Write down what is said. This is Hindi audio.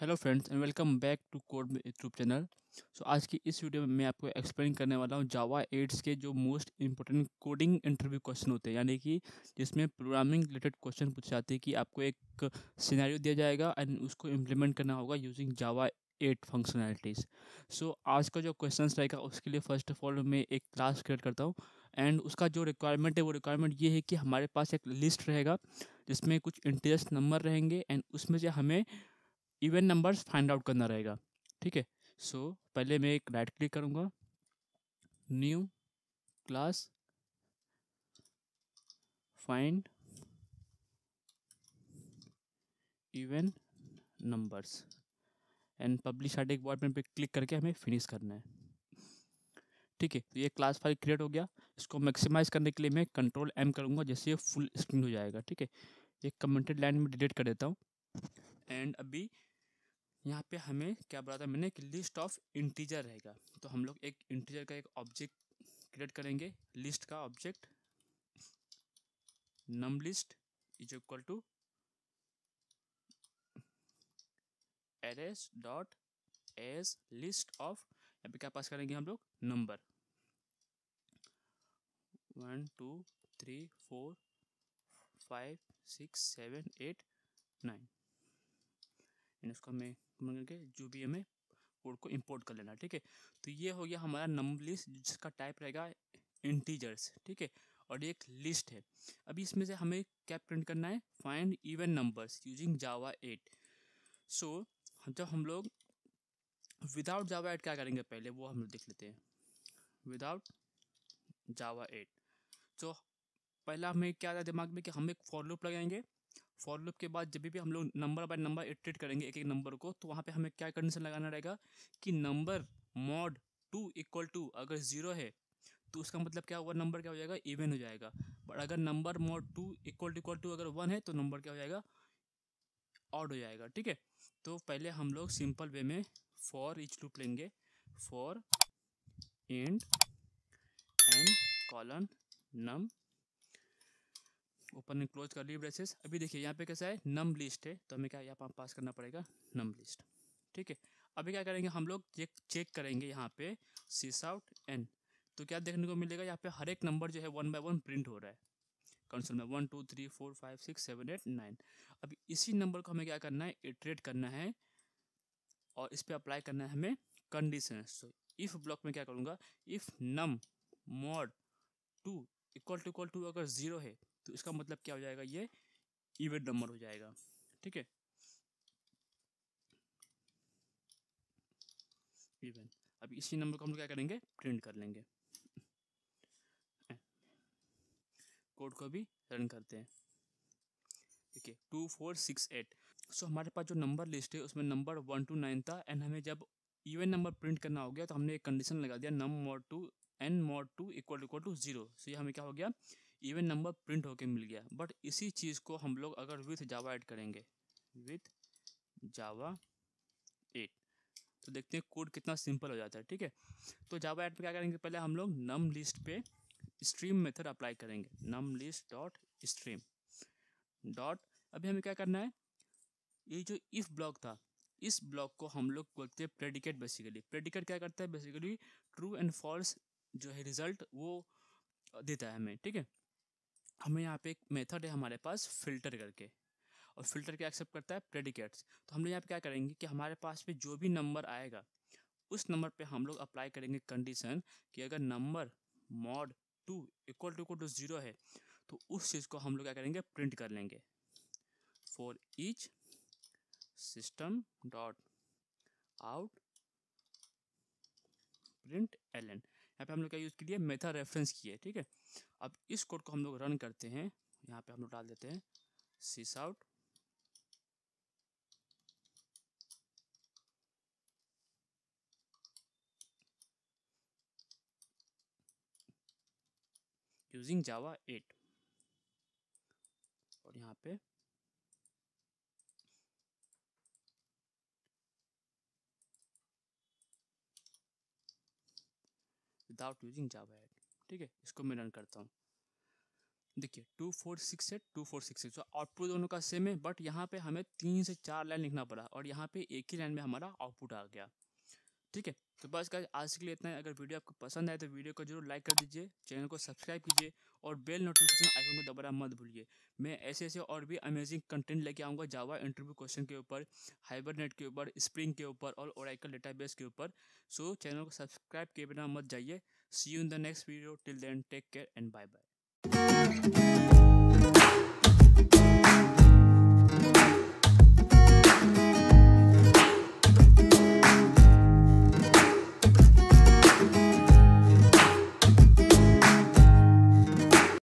hello friends and welcome back to code YouTube channel so आज की इस वीडियो में मैं आपको एक्सप्लेन करने वाला हूँ जावा एड्स के जो most important coding interview question होते हैं यानी कि जिसमें प्रोग्रामिंग रिलेटेड क्वेश्चन पूछे जाते हैं कि आपको एक सिनेरियो दिया जाएगा एंड उसको इम्प्लीमेंट करना होगा using Java eight functionalities so आज का जो क्वेश्चन रहेगा उसके लिए फर्स्ट ऑफ ऑल मैं एक क्लास क्रिएट करता हूँ एंड उसका जो रिक्वायरमेंट है वो रिक्वायरमेंट ये है कि हमारे पास एक लिस्ट रहेगा जिसमें कुछ इंटरेस्ट नंबर रहेंगे एंड उसमें से हमें इवन नंबर्स फाइंड आउट करना रहेगा ठीक है सो so, पहले मैं एक राइट क्लिक करूँगा new class find even numbers and पब्लिश आर्ट एक बार पे क्लिक करके हमें फिनिश करना है ठीक है तो ये क्लास फाइल क्रिएट हो गया इसको मैक्सिमाइज करने के लिए मैं कंट्रोल एम करूँगा जैसे ये फुल स्क्रीन हो जाएगा ठीक है ये कमेंटेड लाइन में डिलीट कर देता हूँ एंड अभी यहाँ पे हमें क्या बोला था मैंने कि लिस्ट ऑफ इंटीजर रहेगा तो हम लोग एक इंटीजर का एक ऑब्जेक्ट क्रिएट करेंगे लिस्ट का object num list is equal to arrays dot as list of यहाँ पे क्या पास करेंगे हम लोग number one two three four five six seven eight nine इसको मैं करके जो भी हमें कोड को इंपोर्ट कर लेना ठीक है तो ये हो गया हमारा नंबर लिस्ट जिसका टाइप रहेगा इंटीजर्स ठीक है और एक लिस्ट है अभी इसमें से हमें क्या प्रिंट करना है find even numbers using Java eight so जब हम लोग विदाउट जावा एट क्या करेंगे पहले वो हम लोग देख लेते हैं विदाउट जावा एट तो पहला हमें क्या आता है दिमाग में कि हम एक फॉर लूप लगाएंगे फॉर लूप के बाद जब भी हम लोग नंबर बाय नंबर इटरेट करेंगे एक एक नंबर को तो वहाँ पे हमें क्या कंडीशन लगाना रहेगा कि number mod two equal to अगर ज़ीरो है तो उसका मतलब क्या हुआ नंबर क्या हो जाएगा इवन हो जाएगा बट अगर number mod two equal to equal to अगर वन है तो नंबर क्या हो जाएगा ऑड हो जाएगा ठीक है तो पहले हम लोग सिंपल वे में फॉर इच लूप लेंगे for and and colon num open and close कर ली ब्रेसेस अभी देखिए यहाँ पे कैसा है नम लिस्ट है तो हमें क्या यहाँ पास करना पड़ेगा नम लिस्ट ठीक है अभी क्या करेंगे हम लोग चेक चेक करेंगे यहाँ पे सीस आउट एन तो क्या देखने को मिलेगा यहाँ पे हर एक नंबर जो है वन बाय वन प्रिंट हो रहा है कंसोल में one two three four five six seven eight nine अब इसी नंबर को हमें क्या करना है इटरेट करना है और इस पर अप्लाई करना है हमें कंडीशन सो इफ़ ब्लॉक में क्या करूँगा if num mod two equal to equal to अगर ज़ीरो है तो इसका मतलब क्या हो जाएगा ये इवेंट नंबर हो जाएगा ठीक है अब इसी नंबर को हम क्या करेंगे प्रिंट कर लेंगे कोड को भी रन करते हैं ठीक है two four six eight so हमारे पास जो नंबर लिस्ट है उसमें नंबर वन टू नाइन था एंड हमें जब इवेंट नंबर प्रिंट करना हो गया तो हमने एक कंडीशन लगा दिया num mod two n mod two equal equal to zero so ये हमें क्या हो गया इवन नंबर प्रिंट होके मिल गया बट इसी चीज़ को हम लोग अगर विथ जावा ऐड करेंगे विथ जावा एट तो देखते हैं कोड कितना सिंपल हो जाता है ठीक है तो जावा ऐड पर क्या करेंगे पहले हम लोग नम लिस्ट पे स्ट्रीम मेथड अप्लाई करेंगे num list dot stream dot अभी हमें क्या करना है ये जो इफ ब्लॉक था इस ब्लॉक को हम लोग बोलते हैं प्रेडिकेट बेसिकली प्रेडिकेट क्या करता है बेसिकली ट्रू एंड फॉल्स जो है रिजल्ट वो देता है हमें ठीक है हमें यहाँ पे एक मेथड है हमारे पास फिल्टर करके और फिल्टर क्या एक्सेप्ट करता है प्रेडिकेट्स तो हम लोग यहाँ पे क्या करेंगे कि हमारे पास पे जो भी नंबर आएगा उस नंबर पे हम लोग अप्लाई करेंगे कंडीशन कि अगर number mod two equal to equal to zero है तो उस चीज़ को हम लोग क्या करेंगे प्रिंट कर लेंगे for each system dot out print L N यहाँ पे हम लोग क्या यूज़ किया मेथड रेफरेंस किए ठीक है अब इस कोड को हम लोग रन करते हैं यहाँ पे हम लोग डाल देते हैं sys out using Java eight और यहाँ पे विदाउट यूजिंग जावा एड ठीक है इसको मैं रन करता हूँ देखिए two four six eight two four six six output दोनों का सेम है बट यहाँ पे हमें तीन से चार लाइन लिखना पड़ा और यहाँ पे एक ही लाइन में हमारा आउटपुट आ गया ठीक है तो बस का आज के लिए इतना है अगर वीडियो आपको पसंद आए तो वीडियो को जरूर लाइक कर दीजिए चैनल को सब्सक्राइब कीजिए और बेल नोटिफिकेशन आइकन को दोबारा मत भूलिए मैं ऐसे ऐसे और भी अमेजिंग कंटेंट लेके आऊँगा जावा इंटरव्यू क्वेश्चन के ऊपर हाइबरनेट के ऊपर स्प्रिंग के ऊपर और ओराइकल डेटाबेस के ऊपर सो चैनल को सब्सक्राइब किए बिना मत जाइए see you in the next video till then take care and bye bye